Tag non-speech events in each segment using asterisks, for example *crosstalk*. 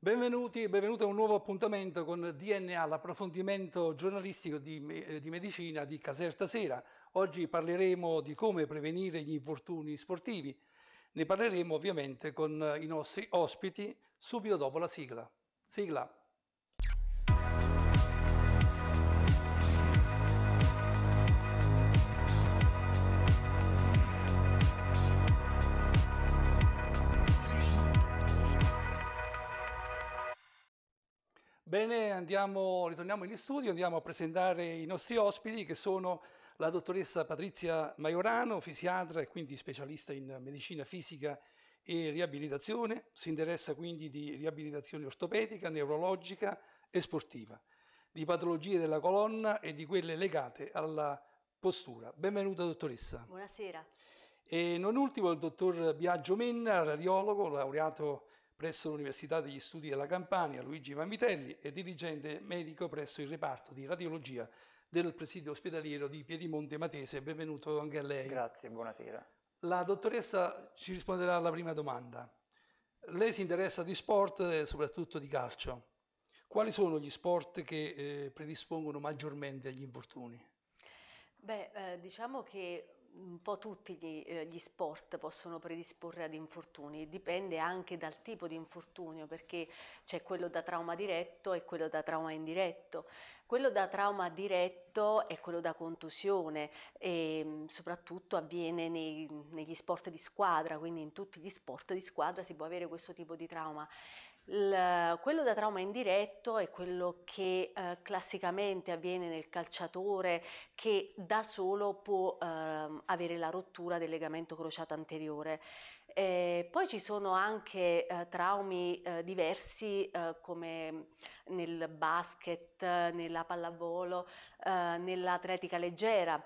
Benvenuti e benvenuti a un nuovo appuntamento con DNA, l'approfondimento giornalistico di, eh, di, medicina di Caserta Sera. Oggi parleremo di come prevenire gli infortuni sportivi. Ne parleremo ovviamente con i nostri ospiti subito dopo la sigla. Sigla. Bene, andiamo, ritorniamo in studio, andiamo a presentare i nostri ospiti che sono la dottoressa Patrizia Maiorano, fisiatra e quindi specialista in medicina fisica e riabilitazione, si interessa quindi di riabilitazione ortopedica, neurologica e sportiva, di patologie della colonna e di quelle legate alla postura. Benvenuta dottoressa. Buonasera. E non ultimo il dottor Biagio Menna, radiologo, laureato presso l'Università degli Studi della Campania Luigi Vanvitelli e dirigente medico presso il reparto di radiologia del presidio ospedaliero di Piedimonte Matese. Benvenuto anche a lei. Grazie, buonasera. La dottoressa ci risponderà alla prima domanda. Lei si interessa di sport e soprattutto di calcio. Quali sono gli sport che eh, predispongono maggiormente agli infortuni? Beh, eh, diciamo che un po' tutti gli, eh, gli, sport possono predisporre ad infortuni, dipende anche dal tipo di infortunio perché c'è quello da trauma diretto e quello da trauma indiretto. Quello da trauma diretto è quello da contusione e mm, soprattutto avviene nei, negli sport di squadra, quindi in tutti gli sport di squadra si può avere questo tipo di trauma. Il, quello da trauma indiretto è quello che eh, classicamente avviene nel calciatore che da solo può eh, avere la rottura del legamento crociato anteriore. Eh, poi ci sono anche eh, traumi eh, diversi eh, come nel basket, nella pallavolo, nell'atletica leggera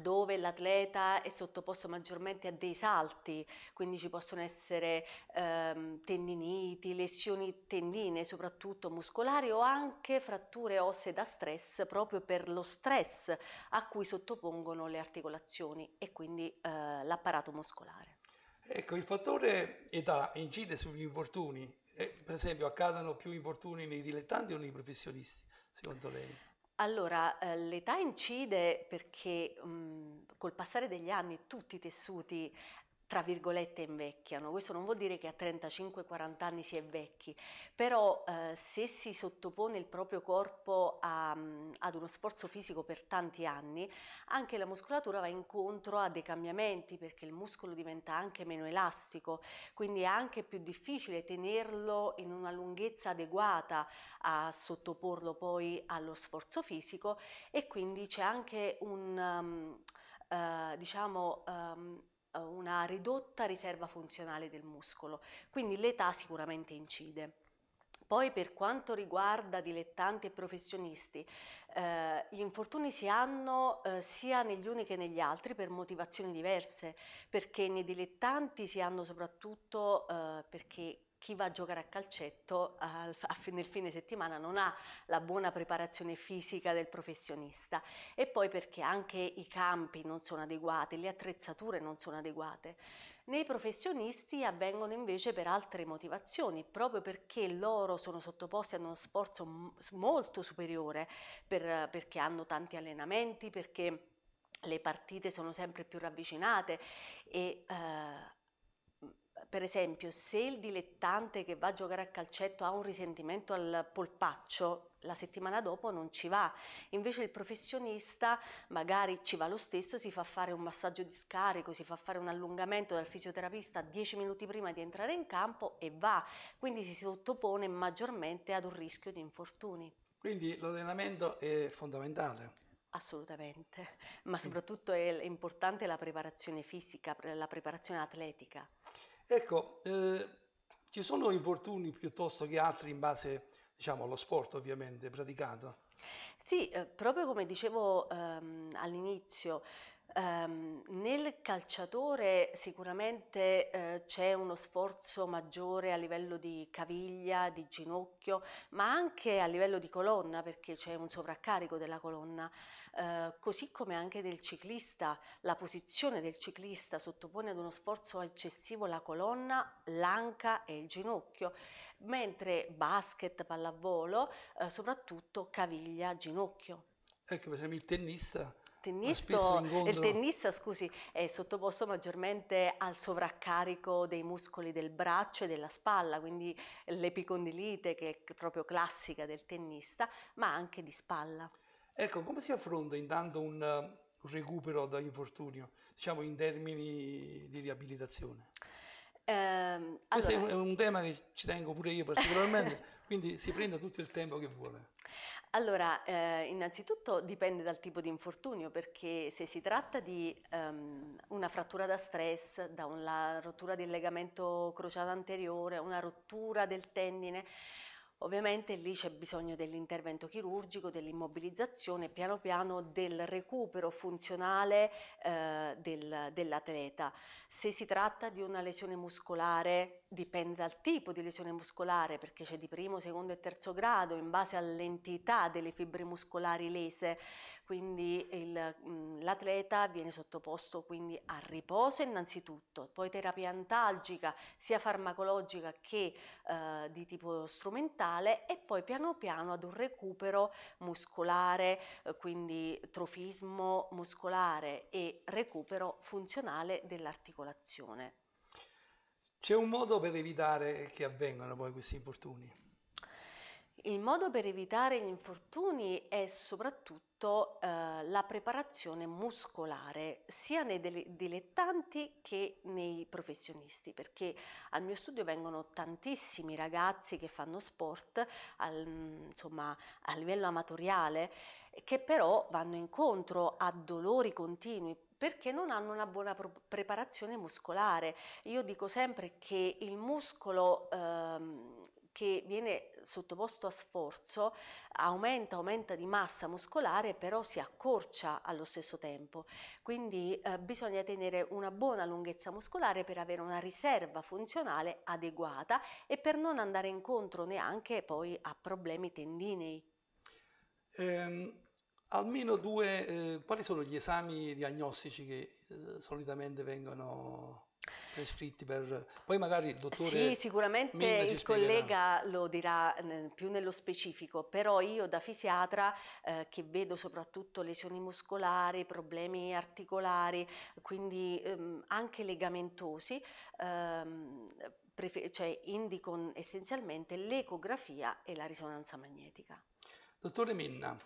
dove l'atleta è sottoposto maggiormente a dei salti, quindi ci possono essere ehm, tendiniti, lesioni tendine, soprattutto muscolari o anche fratture ossee da stress proprio per lo stress a cui sottopongono le articolazioni e quindi eh, l'apparato muscolare. Ecco, il fattore età incide sugli infortuni, eh, per esempio accadono più infortuni nei dilettanti o nei professionisti, secondo lei? Allora, eh, l'età incide perché mh, mm, col passare degli anni tutti i tessuti tra virgolette invecchiano. Questo non vuol dire che a 35-40 anni si è vecchi, però eh, se si sottopone il proprio corpo a, ad uno sforzo fisico per tanti anni, anche la muscolatura va incontro a dei cambiamenti perché il muscolo diventa anche meno elastico, quindi è anche più difficile tenerlo in una lunghezza adeguata a sottoporlo poi allo sforzo fisico e quindi c'è anche un um, Uh, diciamo, um, eh, una ridotta riserva funzionale del muscolo, quindi l'età sicuramente incide. Poi per quanto riguarda dilettanti e professionisti, eh, gli infortuni si hanno eh, sia negli uni che negli altri per motivazioni diverse, perché nei dilettanti si hanno soprattutto eh, perché chi va a giocare a calcetto nel fine settimana non ha la buona preparazione fisica del professionista e poi perché anche i campi non sono adeguati, le attrezzature non sono adeguate. Nei professionisti avvengono invece per altre motivazioni, proprio perché loro sono sottoposti ad uno sforzo molto superiore per, perché hanno tanti allenamenti, perché le partite sono sempre più ravvicinate e eh, per esempio, se il dilettante che va a giocare a calcetto ha un risentimento al polpaccio, la settimana dopo non ci va. Invece il professionista magari ci va lo stesso, si fa fare un massaggio di scarico, si fa fare un allungamento dal fisioterapista dieci minuti prima di entrare in campo e va. Quindi si sottopone maggiormente ad un rischio di infortuni. Quindi l'allenamento è fondamentale. Assolutamente, ma soprattutto è importante la preparazione fisica, la preparazione atletica. Ecco, eh, ci sono infortuni piuttosto che altri in base diciamo, allo sport ovviamente praticato? Sì, eh, proprio come dicevo ehm, all'inizio, Um, nel calciatore sicuramente eh, c'è uno sforzo maggiore a livello di caviglia, di ginocchio, ma anche a livello di colonna perché c'è un sovraccarico della colonna, uh, così come anche del ciclista, la posizione del ciclista sottopone ad uno sforzo eccessivo la colonna, l'anca e il ginocchio, mentre basket, pallavolo, uh, soprattutto caviglia, ginocchio. Ecco, per esempio il tennista tennisto, il tennista scusi, è sottoposto maggiormente al sovraccarico dei muscoli del braccio e della spalla, quindi l'epicondilite che è proprio classica del tennista, ma anche di spalla. Ecco, come si affronta intanto un, un recupero da infortunio, diciamo in termini di riabilitazione? Ehm, Questo allora, è un tema che ci tengo pure io particolarmente, *laughs* quindi si prenda tutto il tempo che vuole. Allora, eh, innanzitutto dipende dal tipo di infortunio, perché se si tratta di um, una frattura da stress, da una rottura del legamento crociato anteriore, una rottura del tendine, Ovviamente lì c'è bisogno dell'intervento chirurgico, dell'immobilizzazione, piano piano del recupero funzionale eh, del, dell'atleta. Se si tratta di una lesione muscolare, dipende dal tipo di lesione muscolare, perché c'è di primo, secondo e terzo grado, in base all'entità delle fibre muscolari lese, quindi mm, l'atleta viene sottoposto quindi a riposo innanzitutto, poi terapia antalgica sia farmacologica che eh, di tipo strumentale e poi piano piano ad un recupero muscolare, eh, quindi trofismo muscolare e recupero funzionale dell'articolazione. C'è un modo per evitare che avvengano poi questi infortuni? Il modo per evitare gli infortuni è soprattutto soprattutto eh, la preparazione muscolare sia nei dilettanti che nei professionisti perché al mio studio vengono tantissimi ragazzi che fanno sport al, insomma, a livello amatoriale che però vanno incontro a dolori continui perché non hanno una buona preparazione muscolare. Io dico sempre che il muscolo ehm, che viene sottoposto a sforzo aumenta, aumenta di massa muscolare, però si accorcia allo stesso tempo. Quindi eh, bisogna tenere una buona lunghezza muscolare per avere una riserva funzionale adeguata e per non andare incontro neanche poi a problemi tendinei. Ehm, almeno due, eh, quali sono gli esami diagnostici che eh, solitamente vengono prescritti per... Poi magari il dottore... Sì, sicuramente Minna il collega lo dirà più nello specifico, però io da fisiatra eh, che vedo soprattutto lesioni muscolari, problemi articolari, quindi ehm, anche legamentosi, ehm, cioè indico essenzialmente l'ecografia e la risonanza magnetica. Dottore Minna,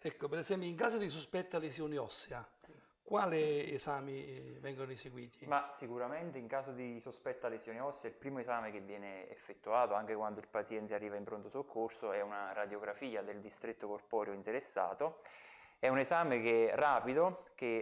ecco per esempio in caso di sospetta lesione ossea, quale esami eh, vengono eseguiti? Ma sicuramente in caso di sospetta lesione ossea il primo esame che viene effettuato anche quando il paziente arriva in pronto soccorso è una radiografia del distretto corporeo interessato è un esame che rapido, che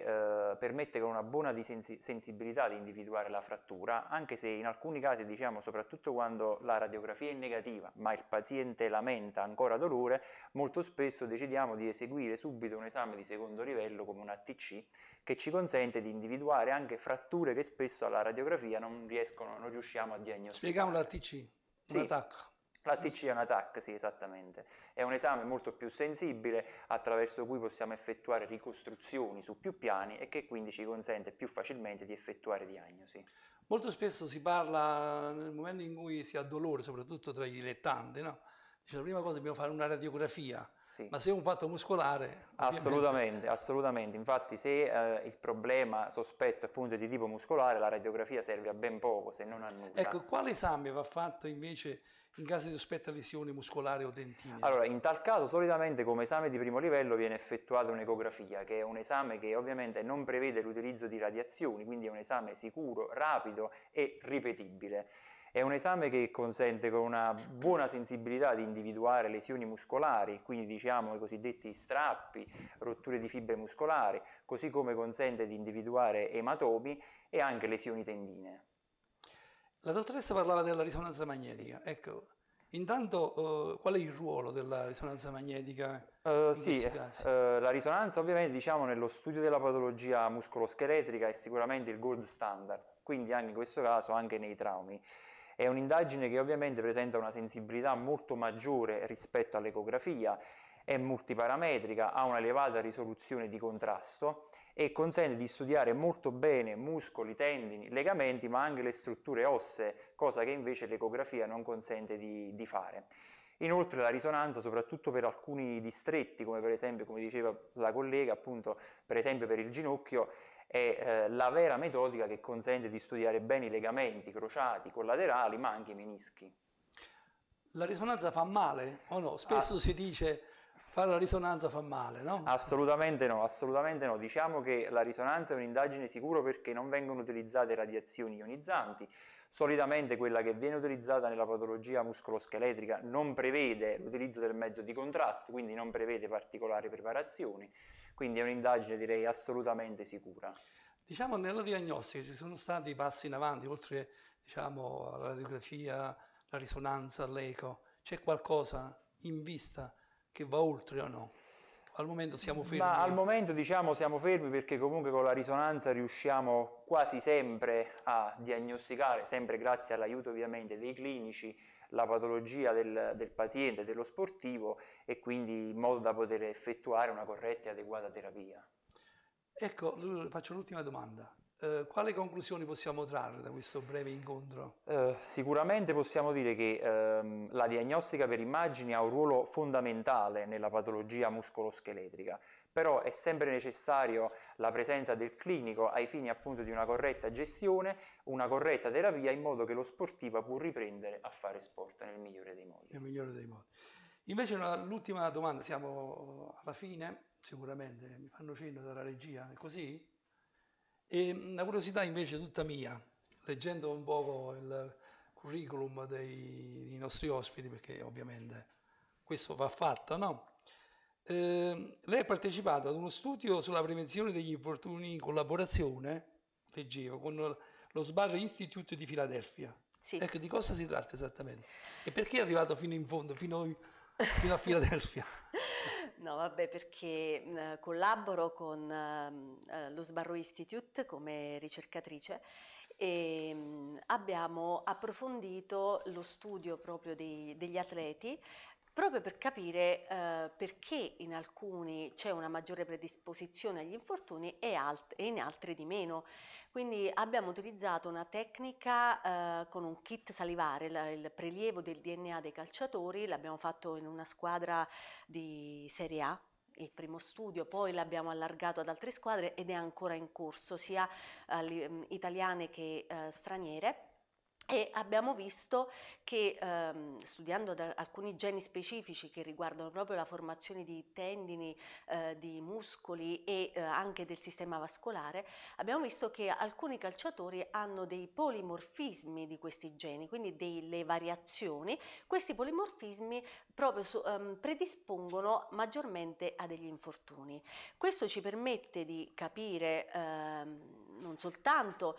eh, permette con una buona disensi- sensibilità di individuare la frattura, anche se in alcuni casi, diciamo, soprattutto quando la radiografia è negativa, ma il paziente lamenta ancora dolore, molto spesso decidiamo di eseguire subito un esame di secondo livello come un ATC, che ci consente di individuare anche fratture che spesso alla radiografia non, riescono, non riusciamo a diagnosticare. Spieghiamo l'ATC, un sì. attacco. La TC è una TAC, sì, esattamente. È un esame molto più sensibile attraverso cui possiamo effettuare ricostruzioni su più piani e che quindi ci consente più facilmente di effettuare diagnosi. Molto spesso si parla nel momento in cui si ha dolore, soprattutto tra i dilettanti, no? Dice, la prima cosa dobbiamo fare una radiografia, sì. ma se è un fatto muscolare... Assolutamente, ovviamente... assolutamente. Infatti se eh, il problema sospetto è di tipo muscolare, la radiografia serve a ben poco, se non a nulla. Ecco, quale esame va fatto invece in caso di sospetta lesione muscolare o dentina? Allora, in tal caso solitamente come esame di primo livello viene effettuata un'ecografia, che è un esame che ovviamente non prevede l'utilizzo di radiazioni, quindi è un esame sicuro, rapido e ripetibile. È un esame che consente con una buona sensibilità di individuare lesioni muscolari, quindi diciamo i cosiddetti strappi, rotture di fibre muscolari, così come consente di individuare ematomi e anche lesioni tendine. La dottoressa parlava della risonanza magnetica, sì. ecco, Intanto, uh, qual è il ruolo della risonanza magnetica? Uh, sì, uh, la risonanza ovviamente diciamo, nello studio della patologia muscoloscheletrica è sicuramente il gold standard, quindi anche in questo caso anche nei traumi. È un'indagine che ovviamente presenta una sensibilità molto maggiore rispetto all'ecografia, è multiparametrica, ha una elevata risoluzione di contrasto e consente di studiare molto bene muscoli, tendini, legamenti, ma anche le strutture ossee, cosa che invece l'ecografia non consente di, di fare. Inoltre la risonanza, soprattutto per alcuni distretti, come per esempio, come diceva la collega, appunto, per esempio per il ginocchio, è eh, la vera metodica che consente di studiare bene i legamenti crociati, collaterali, ma anche i menischi. La risonanza fa male o no? Spesso ah. si dice fare la risonanza fa male, no? Assolutamente no, assolutamente no. Diciamo che la risonanza è un'indagine sicura perché non vengono utilizzate radiazioni ionizzanti. Solitamente quella che viene utilizzata nella patologia muscoloscheletrica non prevede l'utilizzo del mezzo di contrasto, quindi non prevede particolari preparazioni quindi è un'indagine direi assolutamente sicura. Diciamo nella diagnostica ci sono stati passi in avanti, oltre diciamo, alla radiografia, la risonanza, l'eco, c'è qualcosa in vista che va oltre o no? Al momento siamo fermi. Ma al momento diciamo siamo fermi perché comunque con la risonanza riusciamo quasi sempre a diagnosticare, sempre grazie all'aiuto ovviamente dei clinici, la patologia del, del paziente, dello sportivo e quindi in modo da poter effettuare una corretta e adeguata terapia. Ecco, faccio l'ultima domanda. Eh, quali conclusioni possiamo trarre da questo breve incontro? Eh, sicuramente possiamo dire che ehm, la diagnostica per immagini ha un ruolo fondamentale nella patologia muscoloscheletrica però è sempre necessario la presenza del clinico ai fini appunto di una corretta gestione, una corretta terapia in modo che lo sportivo può riprendere a fare sport nel migliore dei modi. Nel migliore dei modi. Invece l'ultima domanda, siamo alla fine, sicuramente mi fanno cenno dalla regia, è così? E una curiosità invece tutta mia, leggendo un poco il curriculum dei, dei nostri ospiti, perché ovviamente questo va fatto, no? Ehm, lei ha partecipato ad uno studio sulla prevenzione degli infortuni in collaborazione, leggevo, con lo Sbar Institute di Filadelfia. Sì. Ecco, di cosa si tratta esattamente? E perché è arrivato fino in fondo, fino, fino a Filadelfia? *laughs* No, vabbè, perché eh, collaboro con eh, lo Sbarro Institute come ricercatrice e mh, abbiamo approfondito lo studio proprio dei, degli atleti proprio per capire eh, perché in alcuni c'è una maggiore predisposizione agli infortuni e, alt- e, in altri di meno. Quindi abbiamo utilizzato una tecnica eh, con un kit salivare, la, il prelievo del DNA dei calciatori, l'abbiamo fatto in una squadra di Serie A, il primo studio, poi l'abbiamo allargato ad altre squadre ed è ancora in corso, sia uh, italiane che uh, straniere e abbiamo visto che ehm, studiando alcuni geni specifici che riguardano proprio la formazione di tendini, eh, di muscoli e eh, anche del sistema vascolare, abbiamo visto che alcuni calciatori hanno dei polimorfismi di questi geni, quindi delle variazioni. Questi polimorfismi proprio su, ehm, predispongono maggiormente a degli infortuni. Questo ci permette di capire ehm, non soltanto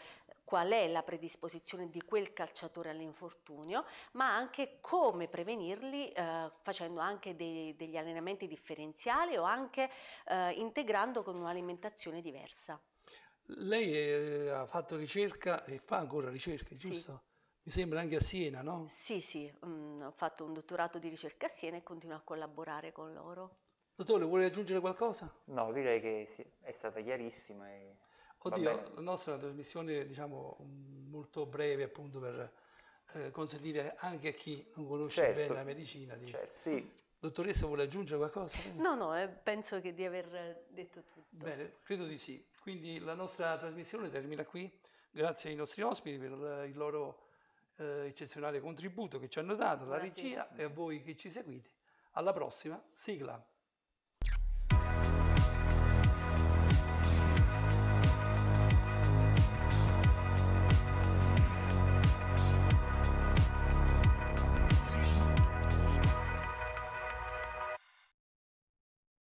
qual è la predisposizione di quel calciatore all'infortunio, ma anche come prevenirli eh, facendo anche dei, degli allenamenti differenziali o anche eh, integrando con un'alimentazione diversa. Lei eh, ha fatto ricerca e fa ancora ricerche, giusto? Sì. Mi sembra anche a Siena, no? Sì, sì, mm, ho fatto un dottorato di ricerca a Siena e continuo a collaborare con loro. Dottore, vuole aggiungere qualcosa? No, direi che è stata chiarissima e Oddio, la nostra è una trasmissione diciamo, molto breve appunto per eh, consentire anche a chi non conosce certo. bene la medicina di... Certo, sì. Dottoressa vuole aggiungere qualcosa? No, no, eh, penso di aver detto tutto. Bene, credo di sì. Quindi la nostra trasmissione termina qui. Grazie ai nostri ospiti per il loro eh, eccezionale contributo che ci hanno dato, alla regia e a voi che ci seguite. Alla prossima, sigla.